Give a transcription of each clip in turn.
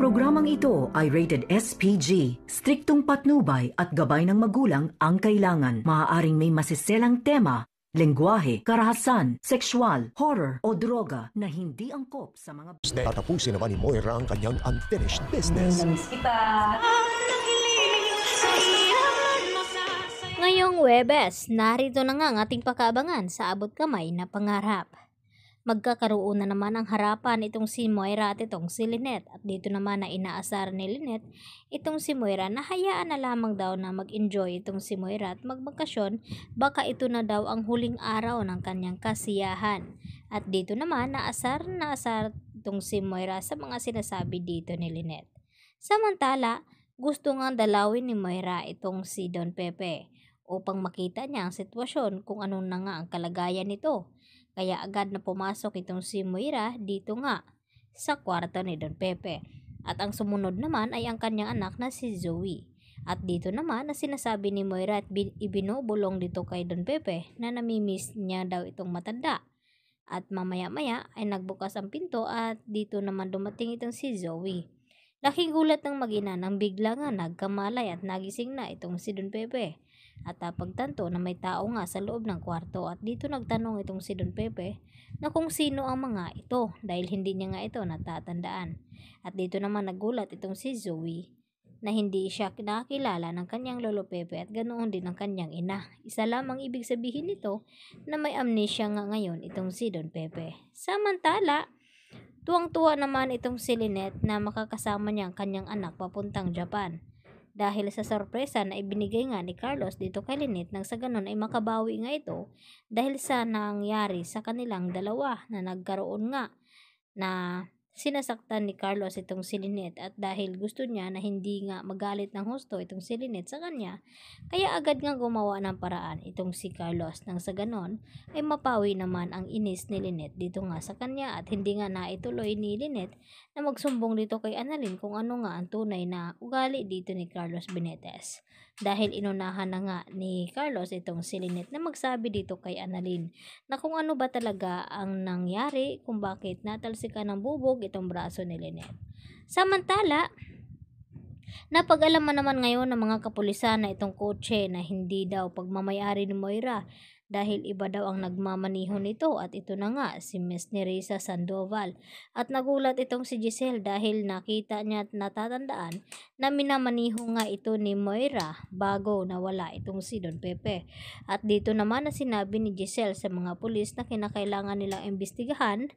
programang ito ay rated SPG. Striktong patnubay at gabay ng magulang ang kailangan. Maaaring may masiselang tema, lengguwahe, karahasan, sexual, horror o droga na hindi angkop sa mga... Tatapusin naman ni Moira ang kanyang unfinished business. Namiss kita! Ngayong Webes, narito na nga ang ating pakaabangan sa abot kamay na pangarap magkakaroon na naman ng harapan itong si Moira at itong si Lynette. At dito naman na inaasar ni Lynette itong si Moira na hayaan na lamang daw na mag-enjoy itong si Moira at magbakasyon baka ito na daw ang huling araw ng kanyang kasiyahan. At dito naman naasar na asar itong si Moira sa mga sinasabi dito ni Lynette. Samantala, gusto ngang dalawin ni Moira itong si Don Pepe upang makita niya ang sitwasyon kung anong na nga ang kalagayan nito kaya agad na pumasok itong si Moira dito nga sa kwarto ni Don Pepe. At ang sumunod naman ay ang kanyang anak na si Zoe. At dito naman na sinasabi ni Moira at ibinubulong dito kay Don Pepe na namimiss niya daw itong matanda. At mamaya-maya ay nagbukas ang pinto at dito naman dumating itong si Zoe. Laking gulat ng magina nang bigla nga nagkamalay at nagising na itong si Don Pepe at napagtanto ah, na may tao nga sa loob ng kwarto at dito nagtanong itong si Don Pepe na kung sino ang mga ito dahil hindi niya nga ito natatandaan. At dito naman nagulat itong si Zoe na hindi siya nakakilala ng kanyang lolo Pepe at ganoon din ng kanyang ina. Isa lamang ibig sabihin nito na may amnesia nga ngayon itong si Don Pepe. Samantala, tuwang-tuwa naman itong si Lynette na makakasama niya ang kanyang anak papuntang Japan dahil sa sorpresa na ibinigay nga ni Carlos dito kay Lynette nang sa ganun ay makabawi nga ito dahil sa nangyari sa kanilang dalawa na nagkaroon nga na Sinasaktan ni Carlos itong si Lynette at dahil gusto niya na hindi nga magalit ng husto itong si Lynette sa kanya, kaya agad nga gumawa ng paraan itong si Carlos nang sa ganon ay mapawi naman ang inis ni Lynette dito nga sa kanya at hindi nga naituloy ni Lynette na magsumbong dito kay Annalyn kung ano nga ang tunay na ugali dito ni Carlos Benetes. Dahil inunahan na nga ni Carlos itong si Lynette na magsabi dito kay Annalyn na kung ano ba talaga ang nangyari kung bakit natalsikan ng bubog itong braso ni Lynette. Samantala, napag-alaman naman ngayon ng mga kapulisan na itong kotse na hindi daw pagmamayari ni Moira dahil iba daw ang nagmamaniho nito at ito na nga si Miss Nerissa Sandoval. At nagulat itong si Giselle dahil nakita niya at natatandaan na minamaniho nga ito ni Moira bago nawala itong si Don Pepe. At dito naman na sinabi ni Giselle sa mga pulis na kinakailangan nilang imbestigahan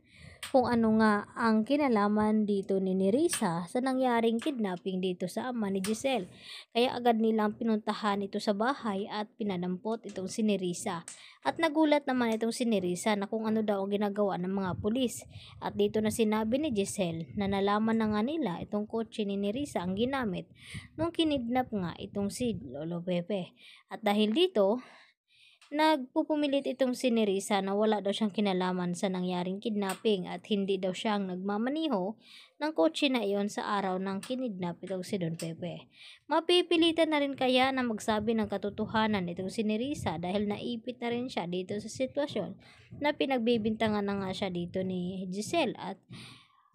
kung ano nga ang kinalaman dito ni Nerissa sa nangyaring kidnapping dito sa ama ni Giselle. Kaya agad nilang pinuntahan ito sa bahay at pinanampot itong si Nerissa. At nagulat naman itong si Nerissa na kung ano daw ang ginagawa ng mga pulis. At dito na sinabi ni Giselle na nalaman na nga nila itong kotse ni Nerissa ang ginamit nung kinidnap nga itong si Lolo Pepe. At dahil dito, Nagpupumilit itong si Nerissa na wala daw siyang kinalaman sa nangyaring kidnapping at hindi daw siya ang nagmamaniho ng kotse na iyon sa araw ng kinidnap itong si Don Pepe. Mapipilitan na rin kaya na magsabi ng katotohanan itong si Nerissa dahil naipit na rin siya dito sa sitwasyon na pinagbibintangan na nga siya dito ni Giselle at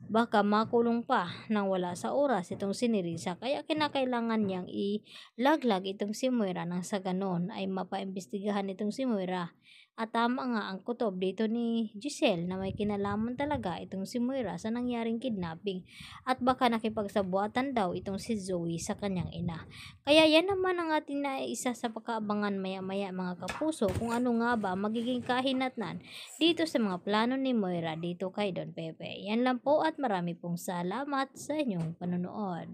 Baka makulong pa nang wala sa oras itong si Nerissa kaya kinakailangan niyang ilaglag itong si Moira nang sa ganon ay mapaimbestigahan itong si Moira at tama nga ang kutob dito ni Giselle na may kinalaman talaga itong si Moira sa nangyaring kidnapping at baka nakipagsabuatan daw itong si Zoe sa kanyang ina. Kaya yan naman ang ating naisa sa pakaabangan maya-maya mga kapuso kung ano nga ba magiging kahinatnan dito sa mga plano ni Moira dito kay Don Pepe. Yan lang po at marami pong salamat sa inyong panonood.